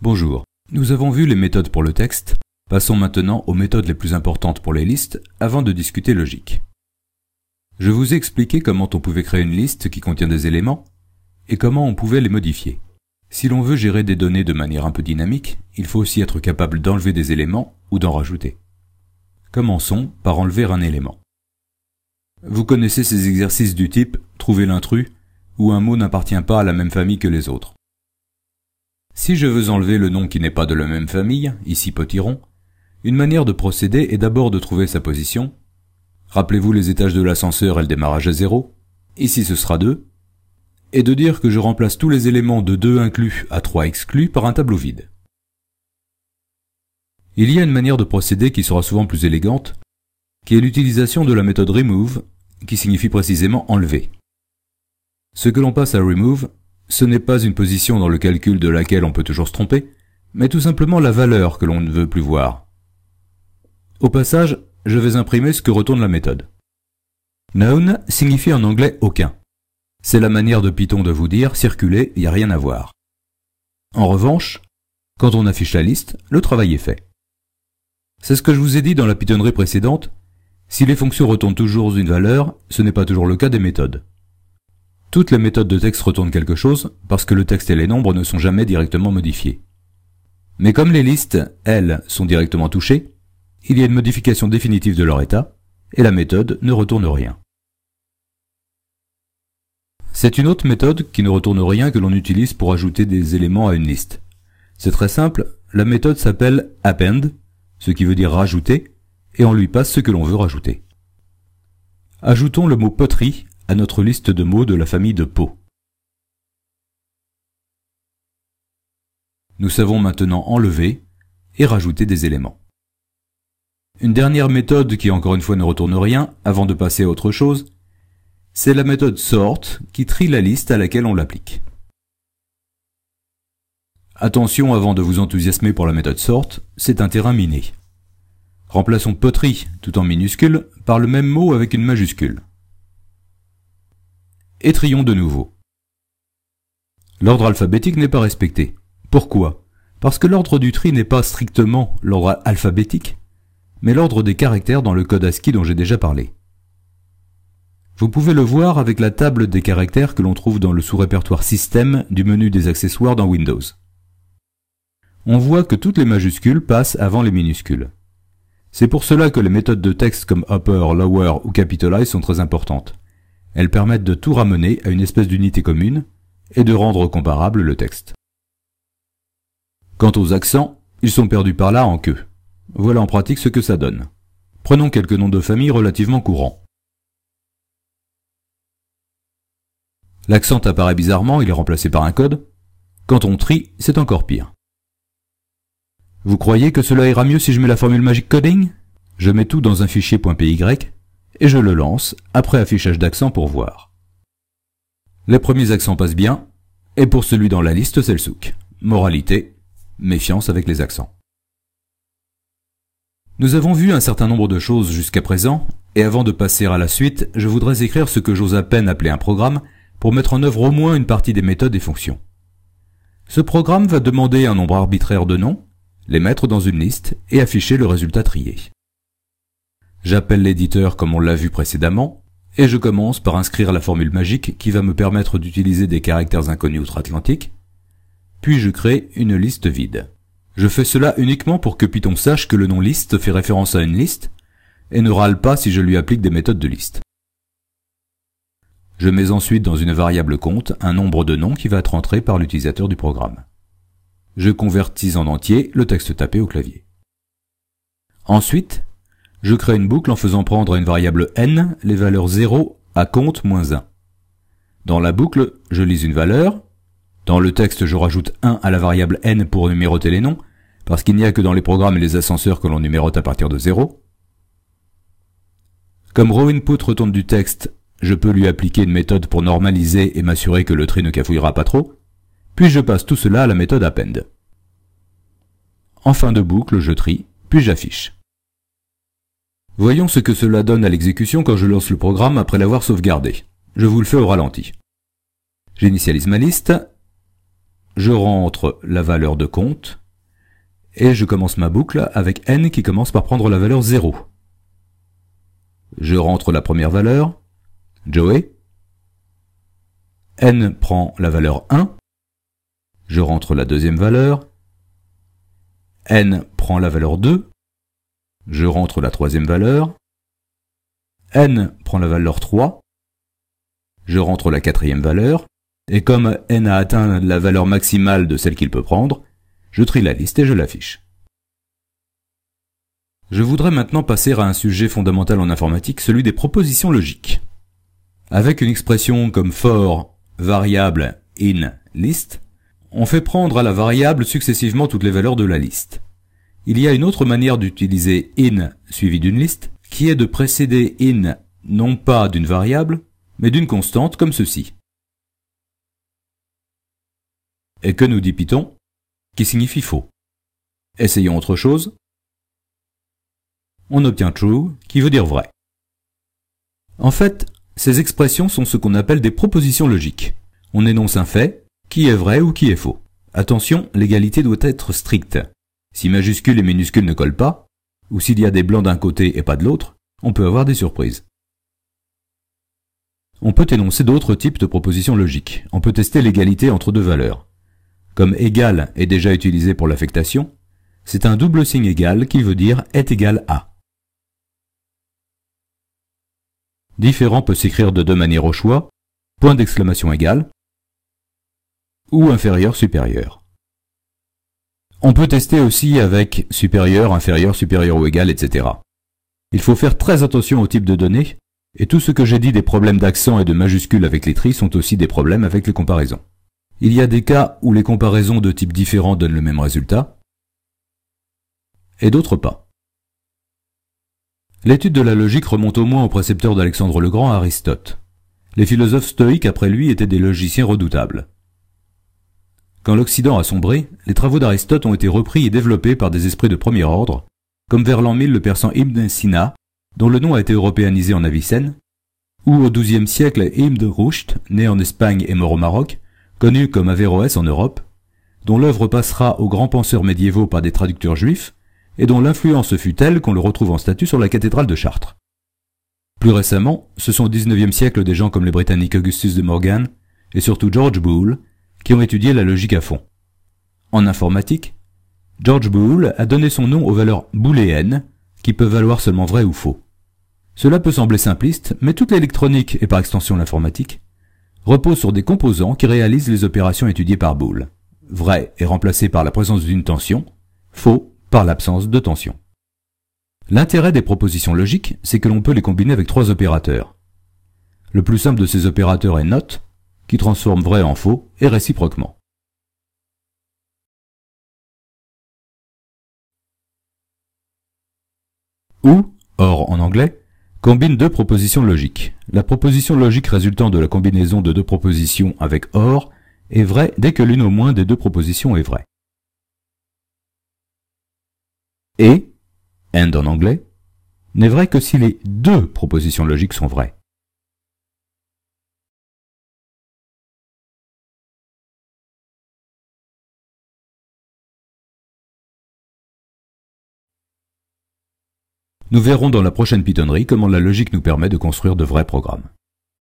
Bonjour. Nous avons vu les méthodes pour le texte, passons maintenant aux méthodes les plus importantes pour les listes avant de discuter logique. Je vous ai expliqué comment on pouvait créer une liste qui contient des éléments et comment on pouvait les modifier. Si l'on veut gérer des données de manière un peu dynamique, il faut aussi être capable d'enlever des éléments ou d'en rajouter. Commençons par enlever un élément. Vous connaissez ces exercices du type trouver l'intrus, où un mot n'appartient pas à la même famille que les autres. Si je veux enlever le nom qui n'est pas de la même famille, ici Potiron, une manière de procéder est d'abord de trouver sa position. Rappelez-vous les étages de l'ascenseur et le démarrage à zéro. Ici ce sera 2. Et de dire que je remplace tous les éléments de 2 inclus à 3 exclus par un tableau vide. Il y a une manière de procéder qui sera souvent plus élégante, qui est l'utilisation de la méthode remove, qui signifie précisément enlever. Ce que l'on passe à remove, ce n'est pas une position dans le calcul de laquelle on peut toujours se tromper, mais tout simplement la valeur que l'on ne veut plus voir. Au passage, je vais imprimer ce que retourne la méthode. Noun signifie en anglais aucun. C'est la manière de Python de vous dire circulez, il n'y a rien à voir. En revanche, quand on affiche la liste, le travail est fait. C'est ce que je vous ai dit dans la pitonnerie précédente. Si les fonctions retournent toujours une valeur, ce n'est pas toujours le cas des méthodes. Toutes les méthodes de texte retournent quelque chose parce que le texte et les nombres ne sont jamais directement modifiés. Mais comme les listes, elles, sont directement touchées, il y a une modification définitive de leur état, et la méthode ne retourne rien. C'est une autre méthode qui ne retourne rien que l'on utilise pour ajouter des éléments à une liste. C'est très simple, la méthode s'appelle append, ce qui veut dire rajouter, et on lui passe ce que l'on veut rajouter. Ajoutons le mot poterie à notre liste de mots de la famille de pot. Nous savons maintenant enlever et rajouter des éléments. Une dernière méthode qui encore une fois ne retourne rien avant de passer à autre chose, c'est la méthode sort qui trie la liste à laquelle on l'applique. Attention avant de vous enthousiasmer pour la méthode sort, c'est un terrain miné. Remplaçons poterie, tout en minuscule, par le même mot avec une majuscule. Et trions de nouveau. L'ordre alphabétique n'est pas respecté. Pourquoi Parce que l'ordre du tri n'est pas strictement l'ordre alphabétique, mais l'ordre des caractères dans le code ASCII dont j'ai déjà parlé. Vous pouvez le voir avec la table des caractères que l'on trouve dans le sous-répertoire système du menu des accessoires dans Windows. On voit que toutes les majuscules passent avant les minuscules. C'est pour cela que les méthodes de texte comme upper, lower ou capitalize sont très importantes. Elles permettent de tout ramener à une espèce d'unité commune et de rendre comparable le texte. Quant aux accents, ils sont perdus par là en queue. Voilà en pratique ce que ça donne. Prenons quelques noms de famille relativement courants. L'accent apparaît bizarrement, il est remplacé par un code. Quand on trie, c'est encore pire. Vous croyez que cela ira mieux si je mets la formule magique coding Je mets tout dans un fichier .py et je le lance après affichage d'accent pour voir. Les premiers accents passent bien, et pour celui dans la liste, c'est le souk. Moralité, méfiance avec les accents. Nous avons vu un certain nombre de choses jusqu'à présent, et avant de passer à la suite, je voudrais écrire ce que j'ose à peine appeler un programme pour mettre en œuvre au moins une partie des méthodes et fonctions. Ce programme va demander un nombre arbitraire de noms, les mettre dans une liste et afficher le résultat trié. J'appelle l'éditeur comme on l'a vu précédemment, et je commence par inscrire la formule magique qui va me permettre d'utiliser des caractères inconnus outre-Atlantique, puis je crée une liste vide. Je fais cela uniquement pour que Python sache que le nom liste fait référence à une liste, et ne râle pas si je lui applique des méthodes de liste. Je mets ensuite dans une variable compte un nombre de noms qui va être entré par l'utilisateur du programme. Je convertis en entier le texte tapé au clavier. Ensuite, je crée une boucle en faisant prendre à une variable n les valeurs 0 à compte moins 1. Dans la boucle, je lise une valeur. Dans le texte, je rajoute 1 à la variable n pour numéroter les noms, parce qu'il n'y a que dans les programmes et les ascenseurs que l'on numérote à partir de 0. Comme rowInput retourne du texte, je peux lui appliquer une méthode pour normaliser et m'assurer que le tri ne cafouillera pas trop, puis je passe tout cela à la méthode append. En fin de boucle, je trie, puis j'affiche. Voyons ce que cela donne à l'exécution quand je lance le programme après l'avoir sauvegardé. Je vous le fais au ralenti. J'initialise ma liste, je rentre la valeur de compte, et je commence ma boucle avec n qui commence par prendre la valeur 0. Je rentre la première valeur, Joey, n prend la valeur 1, je rentre la deuxième valeur, n prend la valeur 2, je rentre la troisième valeur. n prend la valeur 3, je rentre la quatrième valeur, et comme n a atteint la valeur maximale de celle qu'il peut prendre, je trie la liste et je l'affiche. Je voudrais maintenant passer à un sujet fondamental en informatique, celui des propositions logiques. Avec une expression comme for, variable, in, list, on fait prendre à la variable successivement toutes les valeurs de la liste. Il y a une autre manière d'utiliser in suivi d'une liste, qui est de précéder in non pas d'une variable, mais d'une constante comme ceci. Et que nous dit Python Qui signifie faux. Essayons autre chose. On obtient true, qui veut dire vrai. En fait, ces expressions sont ce qu'on appelle des propositions logiques. On énonce un fait, qui est vrai ou qui est faux. Attention, l'égalité doit être stricte. Si majuscule et minuscule ne collent pas, ou s'il y a des blancs d'un côté et pas de l'autre, on peut avoir des surprises. On peut énoncer d'autres types de propositions logiques. On peut tester l'égalité entre deux valeurs. Comme égal est déjà utilisé pour l'affectation, c'est un double signe égal qui veut dire est égal à. Différent peut s'écrire de deux manières au choix, point d'exclamation égal ou inférieur supérieur. On peut tester aussi avec supérieur, inférieur, supérieur ou égal, etc. Il faut faire très attention au type de données, et tout ce que j'ai dit des problèmes d'accent et de majuscules avec les tris sont aussi des problèmes avec les comparaisons. Il y a des cas où les comparaisons de types différents donnent le même résultat, et d'autres pas. L'étude de la logique remonte au moins au précepteur d'Alexandre le Grand, Aristote. Les philosophes stoïques après lui étaient des logiciens redoutables. Quand l'Occident a sombré, les travaux d'Aristote ont été repris et développés par des esprits de premier ordre, comme vers l'an 1000 le persan Ibn Sina, dont le nom a été européanisé en Avicenne, ou au XIIe siècle Ibn Rushd, né en Espagne et mort au Maroc, connu comme Averroès en Europe, dont l'œuvre passera aux grands penseurs médiévaux par des traducteurs juifs, et dont l'influence fut telle qu'on le retrouve en statue sur la cathédrale de Chartres. Plus récemment, ce sont au XIXe siècle des gens comme les Britanniques Augustus de Morgan, et surtout George Boole, qui ont étudié la logique à fond. En informatique, George Boole a donné son nom aux valeurs booléennes, qui peuvent valoir seulement vrai ou faux. Cela peut sembler simpliste, mais toute l'électronique, et par extension l'informatique, repose sur des composants qui réalisent les opérations étudiées par Boole. Vrai est remplacé par la présence d'une tension, faux par l'absence de tension. L'intérêt des propositions logiques, c'est que l'on peut les combiner avec trois opérateurs. Le plus simple de ces opérateurs est note, qui transforme vrai en faux, et réciproquement. Ou, or en anglais, combine deux propositions logiques. La proposition logique résultant de la combinaison de deux propositions avec or est vraie dès que l'une au moins des deux propositions est vraie. Et, and en anglais, n'est vrai que si les deux propositions logiques sont vraies. Nous verrons dans la prochaine pitonnerie comment la logique nous permet de construire de vrais programmes.